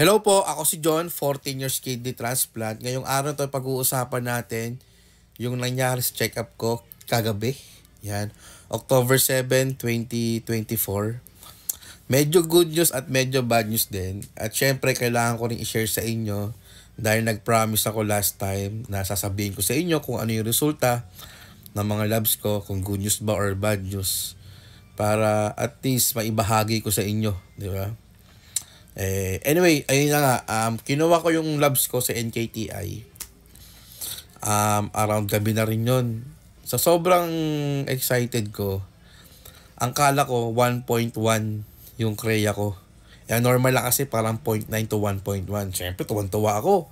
Hello po, ako si John, 14 years kidney transplant. Ngayong araw to pag-uusapan natin yung nangyari sa check-up ko kagabi. Yan, October 7, 2024. Medyo good news at medyo bad news din. At syempre, kailangan ko rin i-share sa inyo dahil nag-promise ako last time na sasabihin ko sa inyo kung ano yung resulta ng mga labs ko, kung good news ba or bad news. Para at least maibahagi ko sa inyo, di ba? Eh, anyway, ayun na nga. Um, kinuha ko yung labs ko sa NKTI. Um, around gabi na rin yun. Sa so, sobrang excited ko, ang kala ko 1.1 yung kreya ko. Eh, normal lang kasi parang 0.9 to 1.1. Siyempre, tuwan-tuwa ako.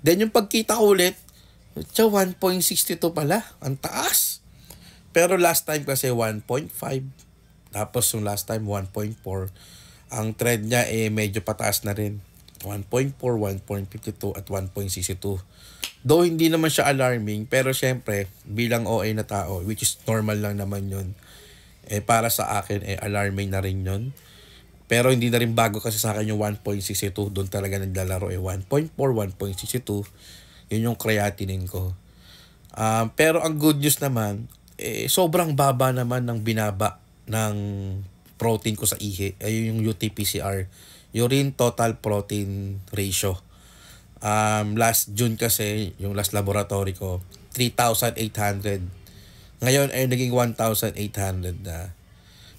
Then yung pagkita ko ulit, 1.62 pala. Ang taas. Pero last time kasi 1.5. Tapos yung last time 1.4 ang trend niya eh medyo pataas na rin. 1.4, 1.52 at 1.62. Though hindi naman siya alarming, pero syempre bilang OA na tao, which is normal lang naman yon eh para sa akin eh alarming na rin yon Pero hindi na rin bago kasi sa akin yung 1.62, doon talaga naglalaro eh 1.4, 1.62. Yun yung creatinine ko. Um, pero ang good news naman, eh, sobrang baba naman ng binaba ng protein ko sa ihi, ay eh, yung UTPCR, urine total protein ratio. Um, last June kasi, yung last laboratory ko, 3,800. Ngayon ay eh, naging 1,800 na.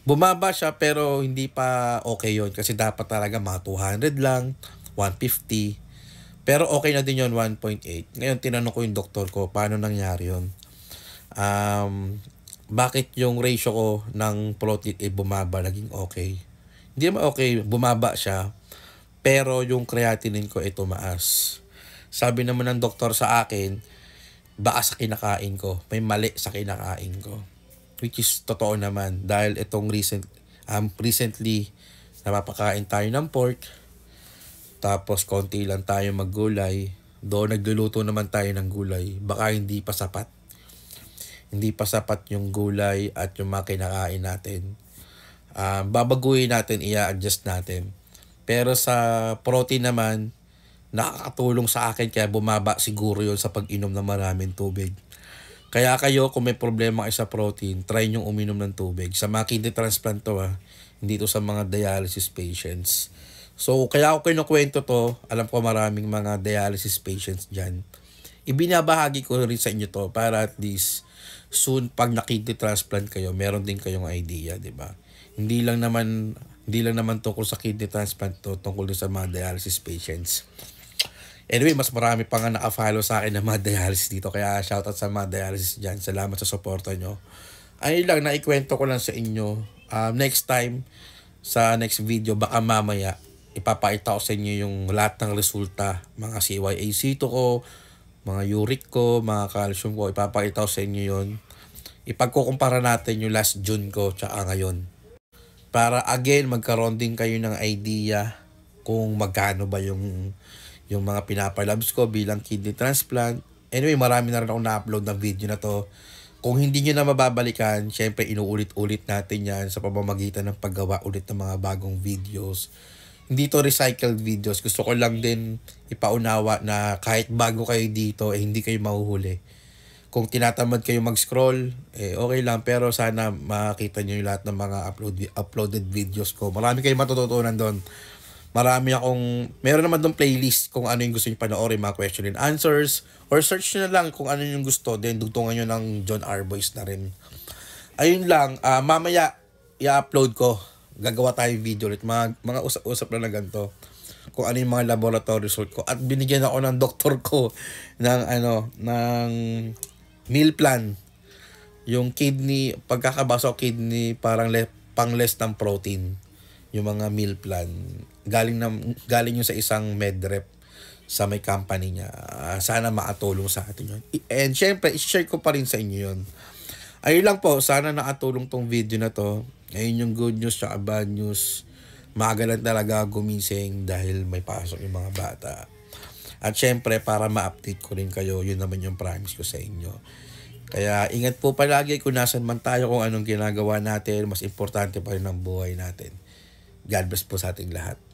Bumaba siya pero hindi pa okay yon kasi dapat talaga mga 200 lang, 150. Pero okay na din yon 1.8. Ngayon tinanong ko yung doktor ko paano nangyari yon. Um, bakit yung ratio ko ng protein ay eh, bumaba, naging okay. Hindi naman okay, bumaba siya, pero yung creatinine ko ay tumaas. Sabi naman ng doktor sa akin, baka sa kinakain ko, may mali sa kinakain ko. Which is totoo naman dahil itong recent, um, recently napapakain tayo ng pork, tapos konti lang tayo maggulay, doon nagluluto naman tayo ng gulay, baka hindi pa sapat hindi pa sapat yung gulay at yung mga kinakain natin. Uh, babaguhin natin, i-adjust natin. Pero sa protein naman, nakakatulong sa akin kaya bumaba siguro yon sa pag-inom ng maraming tubig. Kaya kayo, kung may problema kayo sa protein, try nyo uminom ng tubig. Sa mga kidney transplant to ha, hindi to sa mga dialysis patients. So, kaya ako kinukwento to, alam ko maraming mga dialysis patients dyan. Ibinabahagi ko rin sa inyo to para at least soon pag nakidney transplant kayo, meron din kayong idea, di ba? Hindi lang naman hindi lang naman tungkol sa kidney transplant to, tungkol din sa mga dialysis patients. Anyway, mas marami pa nga naka-follow sa akin ng mga dialysis dito. Kaya shoutout sa mga dialysis dyan. Salamat sa suporta nyo. Ayun lang, naikwento ko lang sa inyo. Um, next time, sa next video, baka mamaya, ipapakita ko sa inyo yung lahat ng resulta. Mga CYAC2 ko, mga uric ko, mga calcium ko. Ipapakita ko sa inyo yon Ipagkukumpara natin yung last June ko tsaka ngayon. Para again, magkaroon din kayo ng idea kung magkano ba yung yung mga pinapalabs ko bilang kidney transplant. Anyway, marami na rin akong na-upload ng video na to. Kung hindi nyo na mababalikan, syempre inuulit-ulit natin yan sa pamamagitan ng paggawa ulit ng mga bagong videos hindi to recycled videos. Gusto ko lang din ipaunawa na kahit bago kayo dito, eh, hindi kayo mahuhuli. Kung tinatamad kayo mag-scroll, eh, okay lang. Pero sana makita nyo yung lahat ng mga upload, uploaded videos ko. Marami kayong matututunan doon. Marami akong, meron naman doon playlist kung ano yung gusto nyo panoorin, mga question and answers. Or search nyo na lang kung ano yung gusto. Then, dugtungan nyo ng John R. Boyce na rin. Ayun lang, uh, mamaya i-upload ko gagawa tayong video ulit. Mga, mga usap-usap na na ganito. Kung ano yung mga laboratory result ko. At binigyan ako ng doktor ko ng ano, ng meal plan. Yung kidney, pagkakabasa kidney, parang le, pang less ng protein. Yung mga meal plan. Galing, na, galing yun sa isang med rep sa may company niya. Uh, sana makatulong sa atin yun. And syempre, share ko pa rin sa inyo yun. Ayun lang po, sana nakatulong tong video na to. Ayun yung good news at bad news. Maaga talaga gumising dahil may pasok yung mga bata. At syempre, para ma-update ko rin kayo, yun naman yung promise ko sa inyo. Kaya ingat po palagi kung nasan man tayo, kung anong ginagawa natin. Mas importante pa rin ang buhay natin. God bless po sa ating lahat.